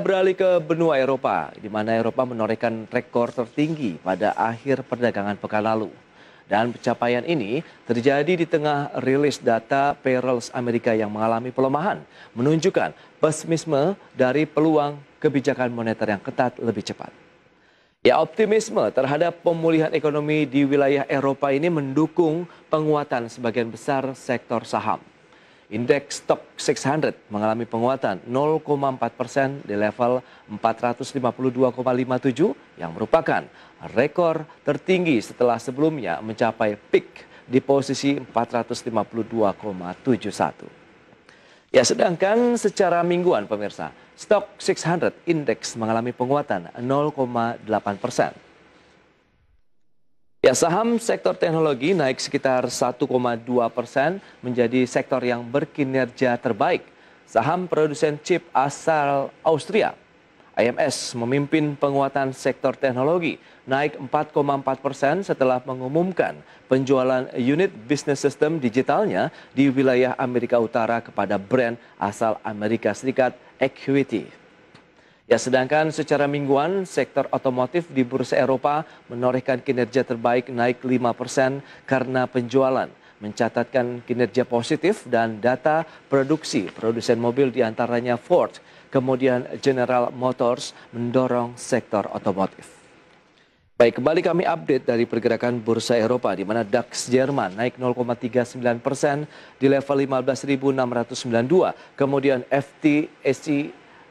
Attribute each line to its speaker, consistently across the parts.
Speaker 1: Beralih ke benua Eropa, di mana Eropa menorehkan rekor tertinggi pada akhir perdagangan pekan lalu. Dan pencapaian ini terjadi di tengah rilis data payrolls Amerika yang mengalami pelemahan, menunjukkan pesimisme dari peluang kebijakan moneter yang ketat lebih cepat. Ya optimisme terhadap pemulihan ekonomi di wilayah Eropa ini mendukung penguatan sebagian besar sektor saham. Indeks Stock 600 mengalami penguatan 0,4 persen di level 452,57 yang merupakan rekor tertinggi setelah sebelumnya mencapai peak di posisi 452,71. Ya, sedangkan secara mingguan pemirsa, stok 600 indeks mengalami penguatan 0,8 persen. Ya, saham sektor teknologi naik sekitar 1,2 persen menjadi sektor yang berkinerja terbaik. Saham produsen chip asal Austria, IMS, memimpin penguatan sektor teknologi naik 4,4 persen setelah mengumumkan penjualan unit bisnis sistem digitalnya di wilayah Amerika Utara kepada brand asal Amerika Serikat Equity. Ya, sedangkan secara mingguan, sektor otomotif di Bursa Eropa menorehkan kinerja terbaik naik 5% karena penjualan mencatatkan kinerja positif dan data produksi produsen mobil diantaranya Ford, kemudian General Motors mendorong sektor otomotif. Baik, kembali kami update dari pergerakan Bursa Eropa di mana DAX Jerman naik 0,39 persen di level 15.692. Kemudian FTSE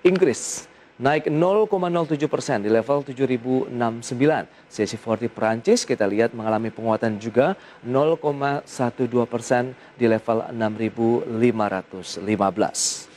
Speaker 1: Inggris naik 0,07 persen di level 7.069. CAC 40 Perancis kita lihat mengalami penguatan juga 0,12 persen di level 6.515.